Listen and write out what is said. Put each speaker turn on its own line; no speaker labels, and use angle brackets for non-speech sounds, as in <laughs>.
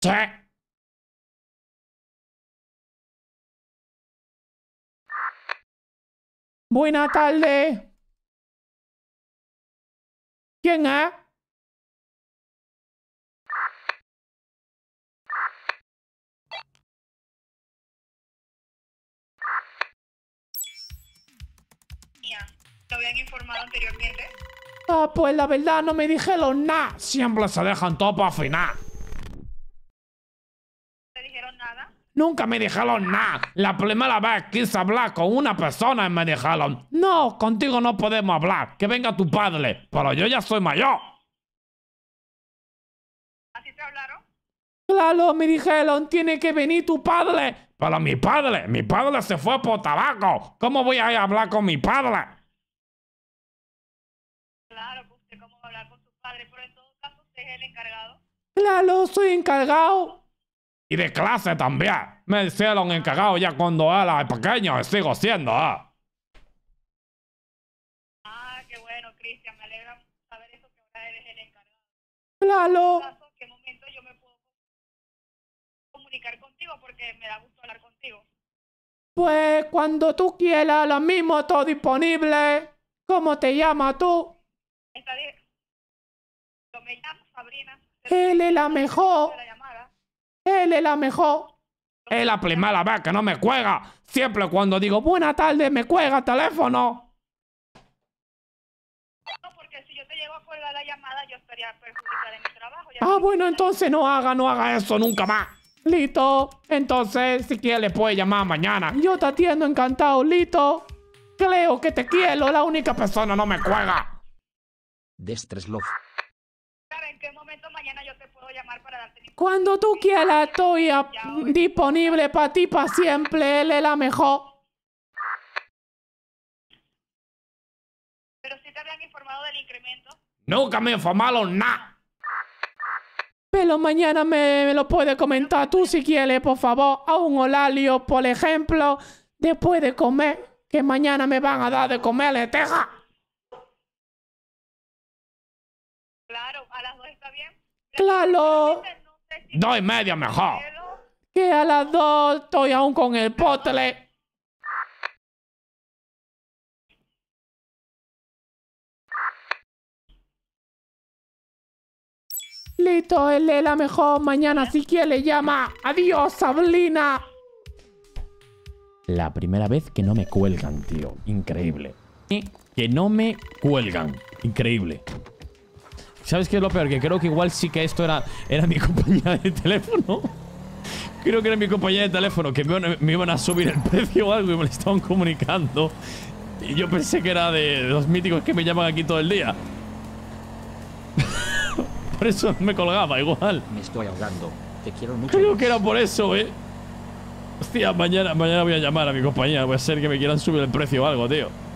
¿Qué? Buena tarde. ¿Quién es? ¿te habían informado anteriormente? Ah, pues la verdad no me dijeron nada. Siempre
se dejan todo para final nada? Nunca me dijeron nada. La primera vez quise hablar con una persona y me dijeron, No, contigo no podemos hablar. Que venga tu padre. Pero yo ya soy mayor.
¿Así te hablaron? Claro, me dijeron, tiene que venir tu padre.
Pero mi padre, mi padre se fue por tabaco. ¿Cómo voy a hablar con mi padre? Claro, usted
cómo hablar con su padre, pero usted el encargado. Claro, soy encargado.
Y de clase también. Me hicieron encargado ya cuando era pequeño y sigo siendo, ¿eh?
Ah, qué bueno, Cristian. Me alegra saber eso que ahora eres el encargado. Claro. ¿En qué momento yo me puedo comunicar contigo? Porque me da gusto hablar contigo. Pues cuando tú quieras, lo mismo todo disponible. ¿Cómo te llamas tú? Está bien. Yo me llamo Sabrina. Él es la mejor. La él es la mejor. Es la
primera vez que no me cuelga. Siempre cuando digo buena tarde me cuelga el teléfono.
No, porque si yo te llego a la llamada, yo estaría mi trabajo. ah, bueno, entonces no haga, no haga eso nunca más. Lito, Entonces,
si le puede llamar mañana. Yo te atiendo encantado, Lito. Creo que te quiero. La única persona no me cuega. Destreslove.
Cuando tú quieras, estoy disponible para ti, para siempre. Él es la mejor. ¿Pero si te habían informado del incremento? Nunca me informaron nada. Pero mañana me, lo puedes comentar tú si quieres, por favor. A un olalio, por ejemplo, después de comer, que mañana me van a dar de comer Claro, a las dos está bien. Claro. Dos y media mejor. Que a las dos estoy aún con el potle. Listo, él es la mejor. Mañana si quiere llama. Adiós, Sablina.
La primera vez que no me cuelgan, tío. Increíble. Que no me cuelgan. Increíble. ¿Sabes qué es lo peor? Que creo que igual sí que esto era, era mi <laughs> compañía de teléfono. Creo que era mi compañía de teléfono, que me, iban a subir el precio o algo y me lo estaban comunicando. Y yo pensé que era de, los míticos que me llaman aquí todo el día. <laughs> por eso me colgaba igual. Me estoy ahogando. Te quiero mucho. Creo que era por eso, eh. Hostia, mañana, mañana voy a llamar a mi compañía. Voy a ser que me quieran subir el precio o algo, tío.